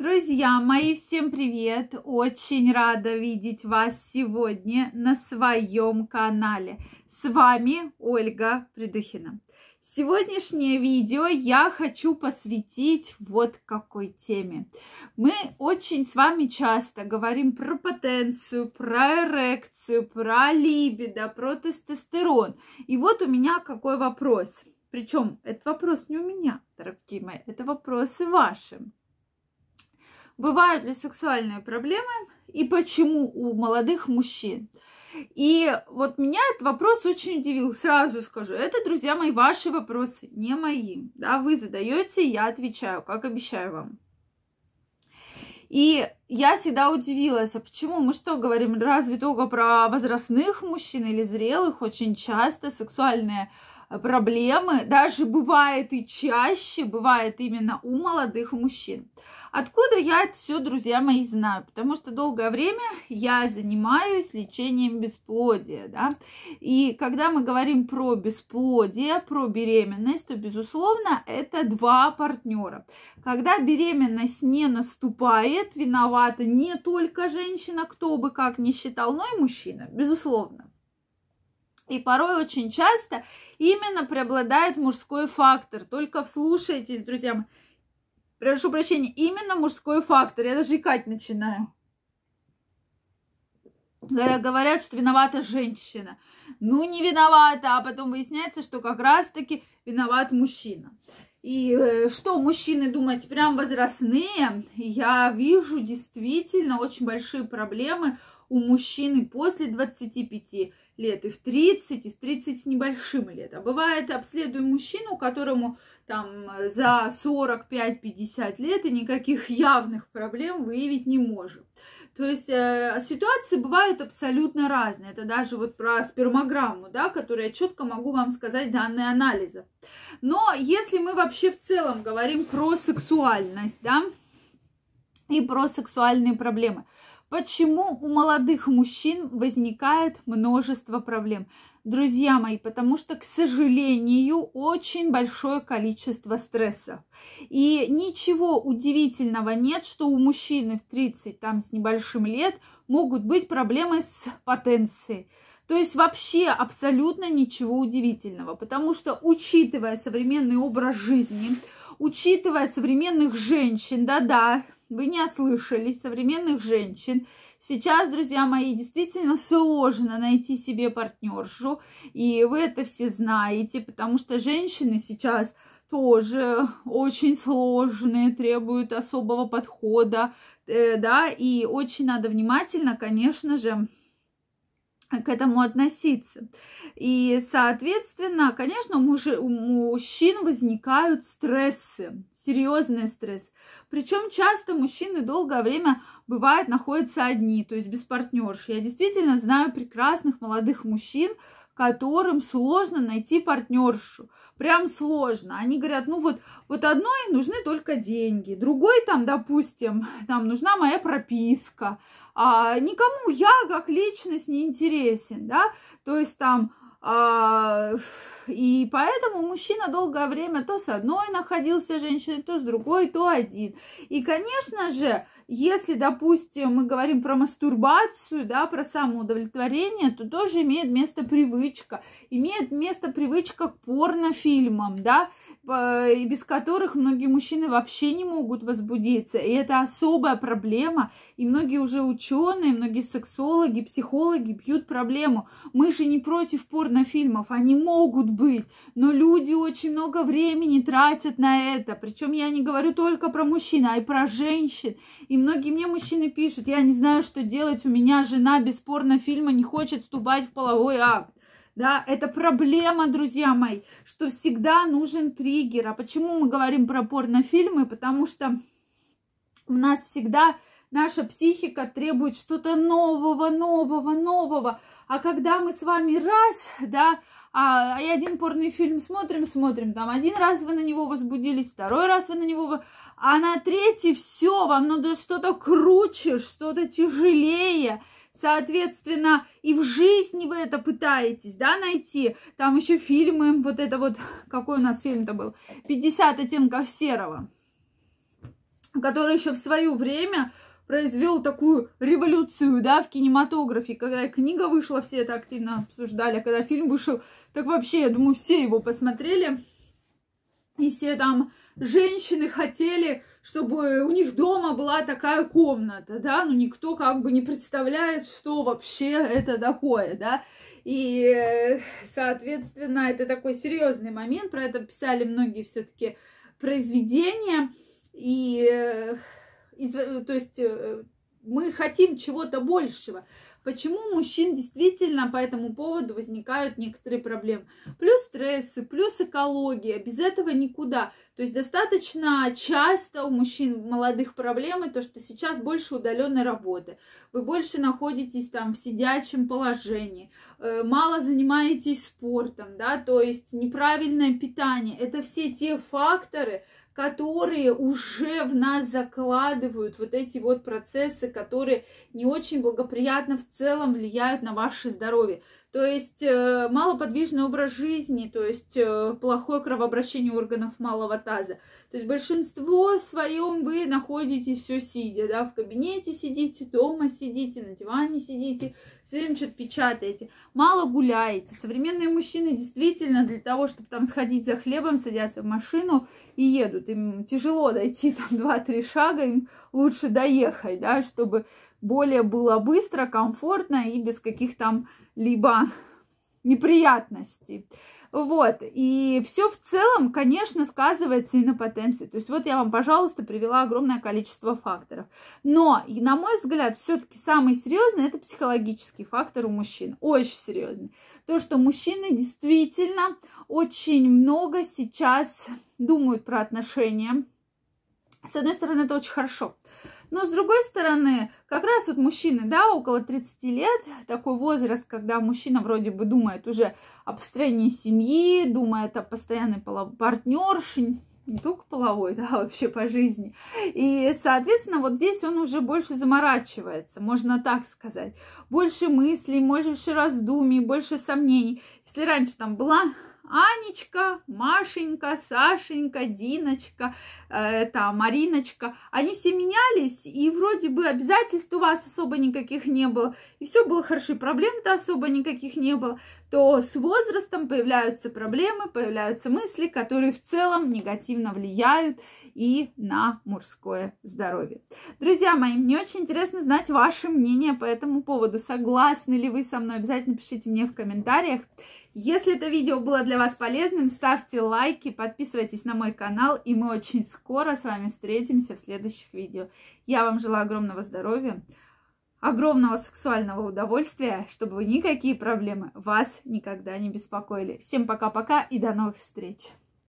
Друзья мои, всем привет! Очень рада видеть вас сегодня на своем канале. С вами Ольга Придухина. Сегодняшнее видео я хочу посвятить вот какой теме. Мы очень с вами часто говорим про потенцию, про эрекцию, про либидо, про тестостерон. И вот у меня какой вопрос. Причем этот вопрос не у меня, дорогие мои, это вопросы ваши бывают ли сексуальные проблемы и почему у молодых мужчин. И вот меня этот вопрос очень удивил, сразу скажу. Это, друзья мои, ваши вопросы, не мои. Да, вы задаете, я отвечаю, как обещаю вам. И я всегда удивилась, а почему мы что говорим, разве только про возрастных мужчин или зрелых? Очень часто сексуальные проблемы, даже бывает и чаще, бывает именно у молодых мужчин. Откуда я это все, друзья мои, знаю? Потому что долгое время я занимаюсь лечением бесплодия, да. И когда мы говорим про бесплодие, про беременность, то, безусловно, это два партнера. Когда беременность не наступает, виновата не только женщина, кто бы как ни считал, но и мужчина, безусловно. И порой очень часто именно преобладает мужской фактор. Только вслушайтесь, друзья мои. Прошу прощения, именно мужской фактор. Я даже икать начинаю. Когда говорят, что виновата женщина. Ну, не виновата, а потом выясняется, что как раз-таки виноват мужчина. И э, что мужчины думают? прям возрастные? Я вижу действительно очень большие проблемы у мужчины после 25 лет, и в 30, и в 30 с небольшим лет. А бывает, обследую мужчину, которому там э, за 45-50 лет и никаких явных проблем выявить не может. То есть э, ситуации бывают абсолютно разные. Это даже вот про спермограмму, да, которую я четко могу вам сказать данные анализа. Но если мы вообще в целом говорим про сексуальность, да, и про сексуальные проблемы – Почему у молодых мужчин возникает множество проблем? Друзья мои, потому что, к сожалению, очень большое количество стрессов. И ничего удивительного нет, что у мужчины в 30 там, с небольшим лет могут быть проблемы с потенцией. То есть вообще абсолютно ничего удивительного, потому что учитывая современный образ жизни, учитывая современных женщин, да-да, вы не ослышались, современных женщин. Сейчас, друзья мои, действительно сложно найти себе партнершу, и вы это все знаете, потому что женщины сейчас тоже очень сложные, требуют особого подхода, э, да, и очень надо внимательно, конечно же, к этому относиться. И, соответственно, конечно, у, мужи, у мужчин возникают стрессы, серьезный стресс. Причем часто мужчины долгое время бывают находятся одни, то есть без партнерши. Я действительно знаю прекрасных молодых мужчин, которым сложно найти партнершу. Прям сложно. Они говорят, ну вот, вот одной нужны только деньги, другой там, допустим, там нужна моя прописка. А, никому я как личность не интересен, да, то есть там... А и поэтому мужчина долгое время то с одной находился женщиной, то с другой, то один. И, конечно же, если, допустим, мы говорим про мастурбацию, да, про самоудовлетворение, то тоже имеет место привычка. Имеет место привычка к порнофильмам, да, без которых многие мужчины вообще не могут возбудиться. И это особая проблема. И многие уже ученые, многие сексологи, психологи бьют проблему. Мы же не против порнофильмов. Они могут быть. Но люди очень много времени тратят на это. Причем я не говорю только про мужчин, а и про женщин. И многие мне мужчины пишут, я не знаю, что делать, у меня жена бесспорно фильма не хочет вступать в половой акт. Да, это проблема, друзья мои, что всегда нужен триггер. А почему мы говорим про порнофильмы? Потому что у нас всегда наша психика требует что-то нового, нового, нового. А когда мы с вами раз, да, а, а один порный фильм смотрим, смотрим, там один раз вы на него возбудились, второй раз вы на него, а на третий все, вам надо что-то круче, что-то тяжелее, соответственно, и в жизни вы это пытаетесь, да, найти. Там еще фильмы, вот это вот, какой у нас фильм-то был, 50 оттенков серого, который еще в свое время произвел такую революцию, да, в кинематографе, когда книга вышла, все это активно обсуждали, а когда фильм вышел, так вообще, я думаю, все его посмотрели, и все там женщины хотели, чтобы у них дома была такая комната, да, но ну, никто как бы не представляет, что вообще это такое, да, и, соответственно, это такой серьезный момент, про это писали многие все-таки произведения, и Э, то есть э, э, мы хотим чего-то большего. Почему у мужчин действительно по этому поводу возникают некоторые проблемы? Плюс стрессы, плюс экология, без этого никуда. То есть достаточно часто у мужчин молодых проблемы, то что сейчас больше удаленной работы, вы больше находитесь там в сидячем положении, мало занимаетесь спортом, да, то есть неправильное питание. Это все те факторы, которые уже в нас закладывают вот эти вот процессы, которые не очень благоприятно в целом влияют на ваше здоровье. То есть э, малоподвижный образ жизни, то есть э, плохое кровообращение органов малого таза. То есть большинство своем вы находите все сидя, да, в кабинете сидите, дома сидите, на диване сидите, все время что-то печатаете, мало гуляете. Современные мужчины действительно для того, чтобы там сходить за хлебом, садятся в машину и едут. Им тяжело дойти там 2-3 шага, им лучше доехать, да, чтобы более было быстро, комфортно и без каких там либо неприятностей. Вот, и все в целом, конечно, сказывается и на потенции. То есть вот я вам, пожалуйста, привела огромное количество факторов. Но, и, на мой взгляд, все-таки самый серьезный это психологический фактор у мужчин. Очень серьезный. То, что мужчины действительно очень много сейчас думают про отношения. С одной стороны, это очень хорошо но с другой стороны, как раз вот мужчины, да, около 30 лет, такой возраст, когда мужчина вроде бы думает уже о построении семьи, думает о постоянной партнершине, не только половой, да, вообще по жизни. И, соответственно, вот здесь он уже больше заморачивается, можно так сказать. Больше мыслей, больше раздумий, больше сомнений. Если раньше там была Анечка, Машенька, Сашенька, Диночка, э, там, Мариночка. Они все менялись, и вроде бы обязательств у вас особо никаких не было, и все было хорошо, и проблем-то особо никаких не было, то с возрастом появляются проблемы, появляются мысли, которые в целом негативно влияют и на мужское здоровье. Друзья мои, мне очень интересно знать ваше мнение по этому поводу. Согласны ли вы со мной? Обязательно пишите мне в комментариях. Если это видео было для вас полезным, ставьте лайки, подписывайтесь на мой канал, и мы очень скоро с вами встретимся в следующих видео. Я вам желаю огромного здоровья, огромного сексуального удовольствия, чтобы вы никакие проблемы вас никогда не беспокоили. Всем пока-пока и до новых встреч!